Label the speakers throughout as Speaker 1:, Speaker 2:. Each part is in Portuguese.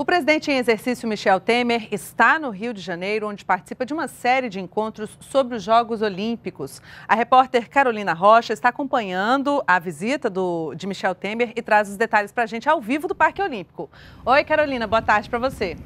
Speaker 1: O presidente em exercício Michel Temer está no Rio de Janeiro, onde participa de uma série de encontros sobre os Jogos Olímpicos. A repórter Carolina Rocha está acompanhando a visita do, de Michel Temer e traz os detalhes para a gente ao vivo do Parque Olímpico. Oi, Carolina, boa tarde para você.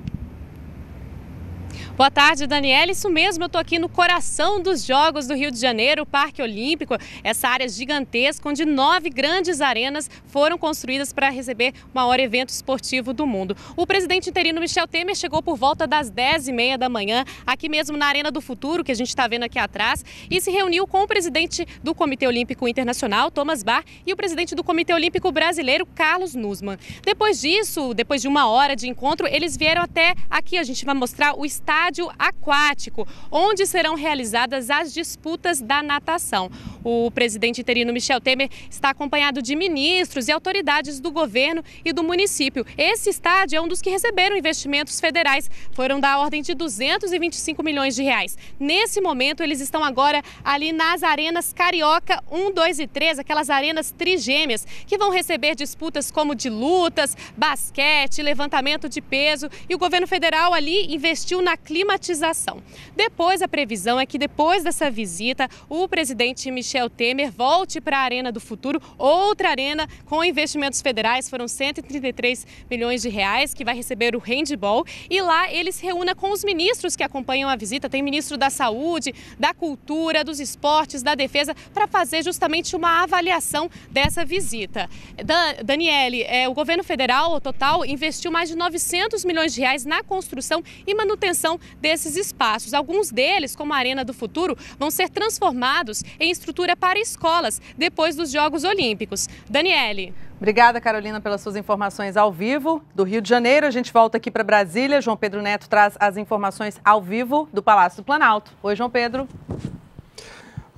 Speaker 1: Boa tarde, Daniela. Isso mesmo, eu estou aqui no coração
Speaker 2: dos Jogos do Rio de Janeiro, o Parque Olímpico, essa área gigantesca onde nove grandes arenas foram construídas para receber o maior evento esportivo do mundo. O presidente interino Michel Temer chegou por volta das 10h30 da manhã, aqui mesmo na Arena do Futuro, que a gente está vendo aqui atrás, e se reuniu com o presidente do Comitê Olímpico Internacional, Thomas Bar, e o presidente do Comitê Olímpico Brasileiro, Carlos Nussmann. Depois disso, depois de uma hora de encontro, eles vieram até aqui, a gente vai mostrar o estado estádio aquático, onde serão realizadas as disputas da natação. O presidente interino Michel Temer está acompanhado de ministros e autoridades do governo e do município. Esse estádio é um dos que receberam investimentos federais, foram da ordem de 225 milhões de reais. Nesse momento, eles estão agora ali nas arenas Carioca 1, 2 e 3, aquelas arenas trigêmeas, que vão receber disputas como de lutas, basquete, levantamento de peso e o governo federal ali investiu na climatização. Depois, a previsão é que depois dessa visita, o presidente Michel Michel Temer volte para a Arena do Futuro, outra arena com investimentos federais, foram 133 milhões de reais, que vai receber o handball. E lá ele se reúna com os ministros que acompanham a visita. Tem ministro da Saúde, da Cultura, dos Esportes, da Defesa, para fazer justamente uma avaliação dessa visita. Da, Daniele, é, o governo federal, o total, investiu mais de 900 milhões de reais na construção e manutenção desses espaços. Alguns deles, como a Arena do Futuro, vão ser transformados em estruturas para escolas depois dos Jogos Olímpicos.
Speaker 1: Daniele. Obrigada, Carolina, pelas suas informações ao vivo. Do Rio de Janeiro, a gente volta aqui para Brasília. João Pedro Neto traz as informações ao vivo do Palácio do Planalto. Oi, João Pedro.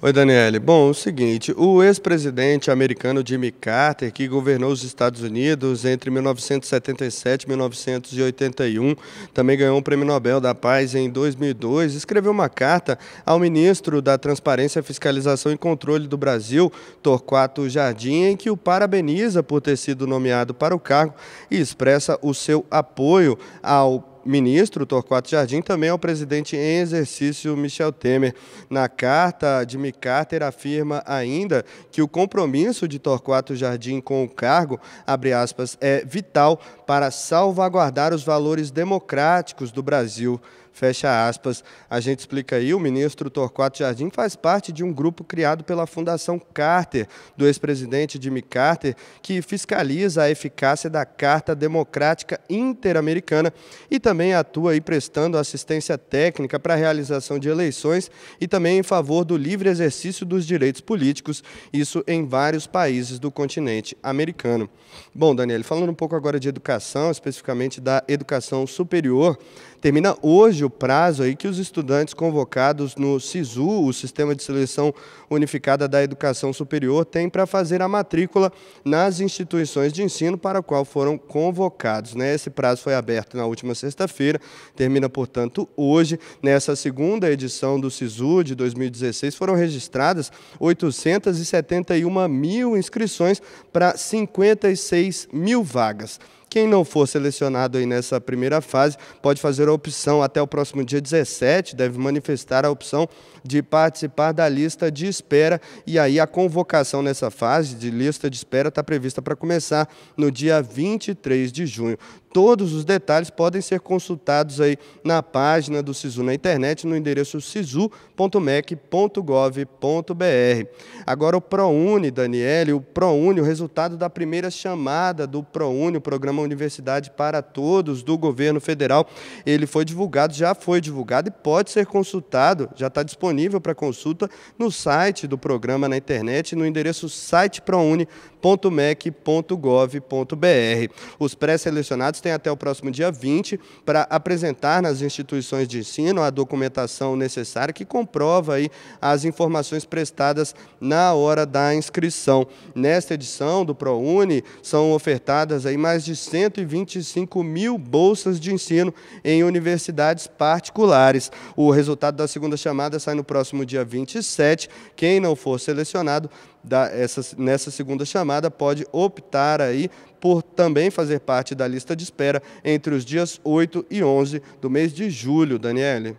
Speaker 3: Oi, Daniele. Bom, é o seguinte, o ex-presidente americano Jimmy Carter, que governou os Estados Unidos entre 1977 e 1981, também ganhou o Prêmio Nobel da Paz em 2002, escreveu uma carta ao ministro da Transparência, Fiscalização e Controle do Brasil, Torquato Jardim, em que o parabeniza por ter sido nomeado para o cargo e expressa o seu apoio ao ministro Torquato Jardim também ao é presidente em exercício Michel Temer. Na carta, de Carter afirma ainda que o compromisso de Torquato Jardim com o cargo, abre aspas, é vital para salvaguardar os valores democráticos do Brasil. Fecha aspas. A gente explica aí, o ministro Torquato Jardim faz parte de um grupo criado pela Fundação Carter, do ex-presidente Jimmy Carter, que fiscaliza a eficácia da Carta Democrática Interamericana e também atua aí prestando assistência técnica para a realização de eleições e também em favor do livre exercício dos direitos políticos, isso em vários países do continente americano. Bom, Daniel, falando um pouco agora de educação, especificamente da educação superior, termina hoje o prazo aí que os estudantes convocados no SISU, o Sistema de Seleção Unificada da Educação Superior, têm para fazer a matrícula nas instituições de ensino para a qual foram convocados. Né? Esse prazo foi aberto na última sexta-feira, termina, portanto, hoje. Nessa segunda edição do SISU de 2016, foram registradas 871 mil inscrições para 56 mil vagas. Quem não for selecionado aí nessa primeira fase pode fazer a opção até o próximo dia 17, deve manifestar a opção de participar da lista de espera. E aí a convocação nessa fase de lista de espera está prevista para começar no dia 23 de junho. Todos os detalhes podem ser consultados aí na página do SISU na internet, no endereço sisu.mec.gov.br. Agora o ProUni, Daniele, o ProUni, o resultado da primeira chamada do ProUni, o Programa Universidade para Todos do governo federal, ele foi divulgado, já foi divulgado e pode ser consultado, já está disponível para consulta no site do programa na internet, no endereço siteprouni.mec.gov.br. Os pré-selecionados tem até o próximo dia 20 para apresentar nas instituições de ensino a documentação necessária que comprova aí as informações prestadas na hora da inscrição. Nesta edição do ProUni, são ofertadas aí mais de 125 mil bolsas de ensino em universidades particulares. O resultado da segunda chamada sai no próximo dia 27. Quem não for selecionado da, essa, nessa segunda chamada pode optar aí por também fazer parte da lista de espera entre os dias 8 e 11 do mês de julho, Daniele.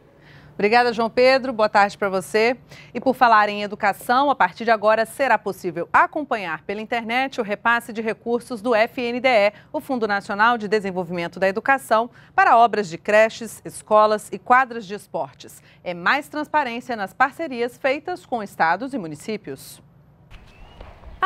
Speaker 1: Obrigada, João Pedro. Boa tarde para você. E por falar em educação, a partir de agora será possível acompanhar pela internet o repasse de recursos do FNDE, o Fundo Nacional de Desenvolvimento da Educação, para obras de creches, escolas e quadras de esportes. É mais transparência nas parcerias feitas com estados e municípios.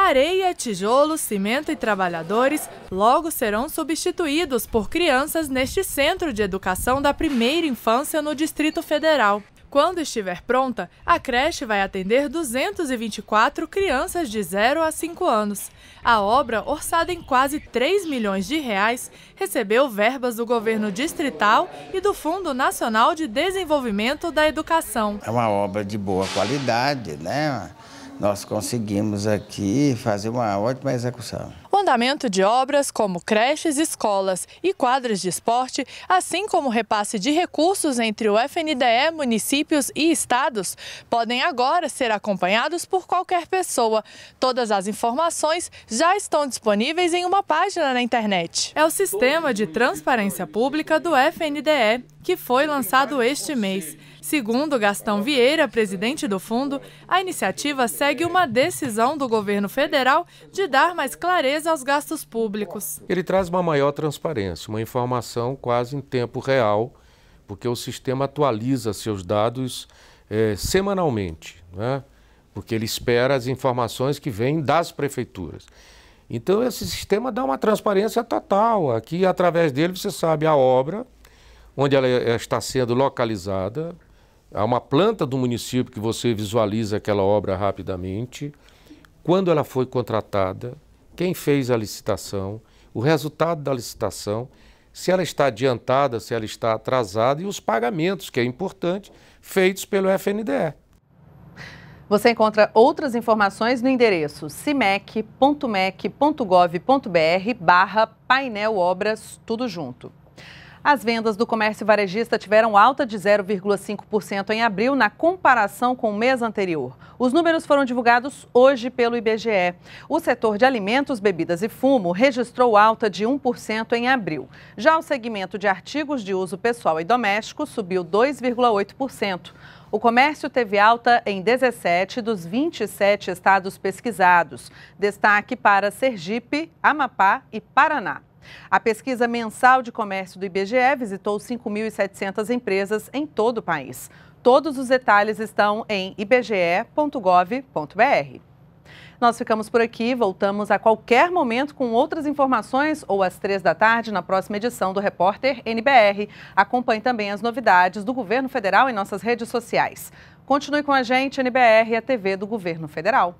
Speaker 4: Areia, tijolo, cimento e trabalhadores logo serão substituídos por crianças neste Centro de Educação da Primeira Infância no Distrito Federal. Quando estiver pronta, a creche vai atender 224 crianças de 0 a 5 anos. A obra, orçada em quase 3 milhões de reais, recebeu verbas do governo distrital e do Fundo Nacional de Desenvolvimento da Educação.
Speaker 3: É uma obra de boa qualidade, né? nós conseguimos aqui fazer uma ótima execução.
Speaker 4: O andamento de obras como creches, escolas e quadras de esporte, assim como o repasse de recursos entre o FNDE, municípios e estados, podem agora ser acompanhados por qualquer pessoa. Todas as informações já estão disponíveis em uma página na internet. É o Sistema de Transparência Pública do FNDE, que foi lançado este mês. Segundo Gastão Vieira, presidente do fundo, a iniciativa segue uma decisão do governo federal de dar mais clareza aos gastos públicos. Ele
Speaker 3: traz uma maior transparência, uma informação quase em tempo real, porque o sistema atualiza seus dados é, semanalmente, né? porque ele espera as informações que vêm das prefeituras. Então, esse sistema dá uma transparência total. Aqui, através dele, você sabe a obra, onde ela é, está sendo localizada, há uma planta do município que você visualiza aquela obra rapidamente, quando ela foi contratada, quem fez a licitação, o resultado da licitação, se ela está adiantada, se ela está atrasada e os pagamentos, que é importante, feitos pelo FNDE.
Speaker 1: Você encontra outras informações no endereço cimec.mec.gov.br barra painel obras, tudo junto. As vendas do comércio varejista tiveram alta de 0,5% em abril na comparação com o mês anterior. Os números foram divulgados hoje pelo IBGE. O setor de alimentos, bebidas e fumo registrou alta de 1% em abril. Já o segmento de artigos de uso pessoal e doméstico subiu 2,8%. O comércio teve alta em 17 dos 27 estados pesquisados. Destaque para Sergipe, Amapá e Paraná. A pesquisa mensal de comércio do IBGE visitou 5.700 empresas em todo o país. Todos os detalhes estão em ibge.gov.br. Nós ficamos por aqui, voltamos a qualquer momento com outras informações ou às três da tarde na próxima edição do Repórter NBR. Acompanhe também as novidades do governo federal em nossas redes sociais. Continue com a gente, NBR, a TV do Governo Federal.